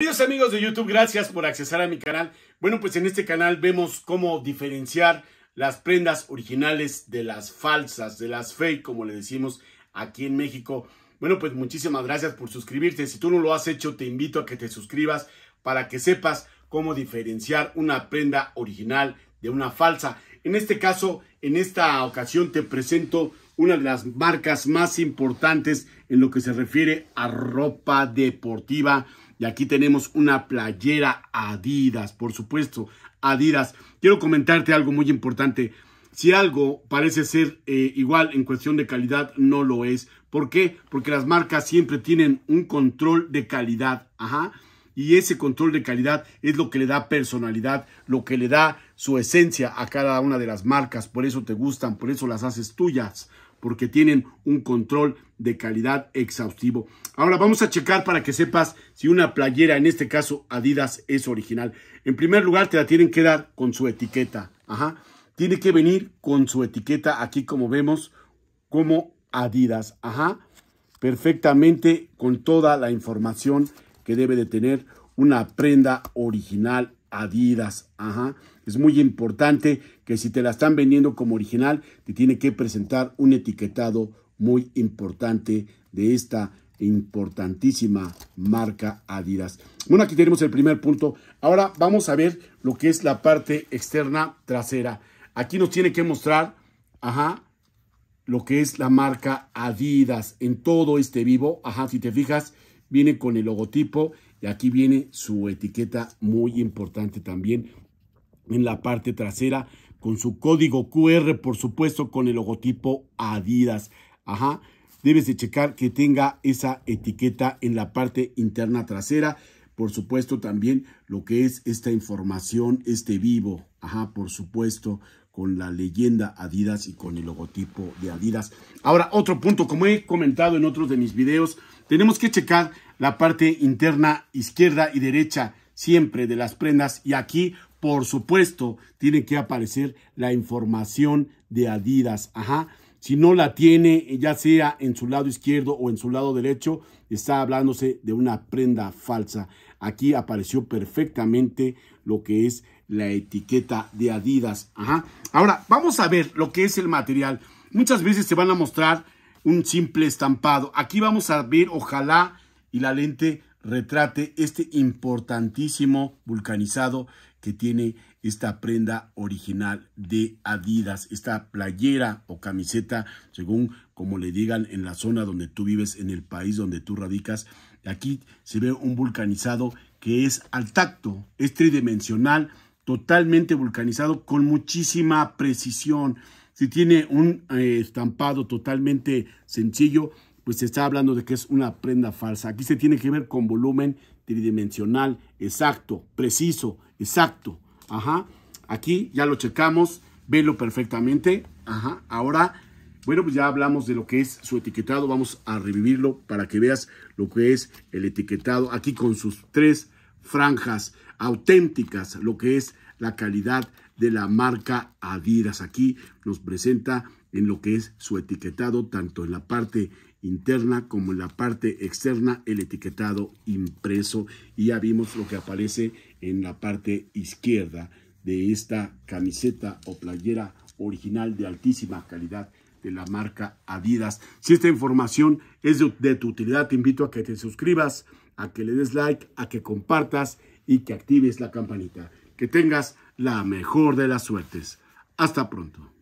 Queridos amigos de YouTube, gracias por accesar a mi canal. Bueno, pues en este canal vemos cómo diferenciar las prendas originales de las falsas, de las fake, como le decimos aquí en México. Bueno, pues muchísimas gracias por suscribirte. Si tú no lo has hecho, te invito a que te suscribas para que sepas cómo diferenciar una prenda original de una falsa. En este caso, en esta ocasión te presento una de las marcas más importantes en lo que se refiere a ropa deportiva y aquí tenemos una playera Adidas, por supuesto, Adidas. Quiero comentarte algo muy importante. Si algo parece ser eh, igual en cuestión de calidad, no lo es. ¿Por qué? Porque las marcas siempre tienen un control de calidad. Ajá. Y ese control de calidad es lo que le da personalidad, lo que le da su esencia a cada una de las marcas. Por eso te gustan, por eso las haces tuyas porque tienen un control de calidad exhaustivo. Ahora vamos a checar para que sepas si una playera, en este caso Adidas, es original. En primer lugar, te la tienen que dar con su etiqueta. Ajá. Tiene que venir con su etiqueta aquí como vemos, como Adidas. Ajá. Perfectamente con toda la información que debe de tener una prenda original Adidas. Ajá. Es muy importante que si te la están vendiendo como original, te tiene que presentar un etiquetado muy importante de esta importantísima marca Adidas. Bueno, aquí tenemos el primer punto. Ahora vamos a ver lo que es la parte externa trasera. Aquí nos tiene que mostrar, ajá, lo que es la marca Adidas en todo este vivo. Ajá, si te fijas, viene con el logotipo y Aquí viene su etiqueta muy importante también en la parte trasera con su código QR, por supuesto, con el logotipo Adidas. Ajá. Debes de checar que tenga esa etiqueta en la parte interna trasera. Por supuesto, también lo que es esta información, este vivo. Ajá, por supuesto, con la leyenda Adidas y con el logotipo de Adidas. Ahora, otro punto, como he comentado en otros de mis videos, tenemos que checar la parte interna izquierda y derecha siempre de las prendas y aquí por supuesto tiene que aparecer la información de Adidas. Ajá. Si no la tiene, ya sea en su lado izquierdo o en su lado derecho, está hablándose de una prenda falsa. Aquí apareció perfectamente lo que es la etiqueta de Adidas. Ajá. Ahora, vamos a ver lo que es el material. Muchas veces se van a mostrar un simple estampado. Aquí vamos a ver, ojalá, y la lente retrate este importantísimo vulcanizado que tiene esta prenda original de Adidas, esta playera o camiseta, según como le digan en la zona donde tú vives, en el país donde tú radicas. Aquí se ve un vulcanizado que es al tacto, es tridimensional, totalmente vulcanizado con muchísima precisión. Si tiene un eh, estampado totalmente sencillo, pues se está hablando de que es una prenda falsa. Aquí se tiene que ver con volumen tridimensional, exacto, preciso, exacto. Ajá. Aquí ya lo checamos, velo perfectamente. Ajá. Ahora, bueno, pues ya hablamos de lo que es su etiquetado. Vamos a revivirlo para que veas lo que es el etiquetado. Aquí con sus tres franjas auténticas, lo que es la calidad de la marca Adidas. Aquí nos presenta en lo que es su etiquetado, tanto en la parte interna como en la parte externa, el etiquetado impreso. Y ya vimos lo que aparece en la parte izquierda de esta camiseta o playera original de altísima calidad de la marca Adidas. Si esta información es de, tu utilidad, te invito a que te suscribas, a que le des like, a que compartas y que actives la campanita. Que tengas la mejor de las suertes. Hasta pronto.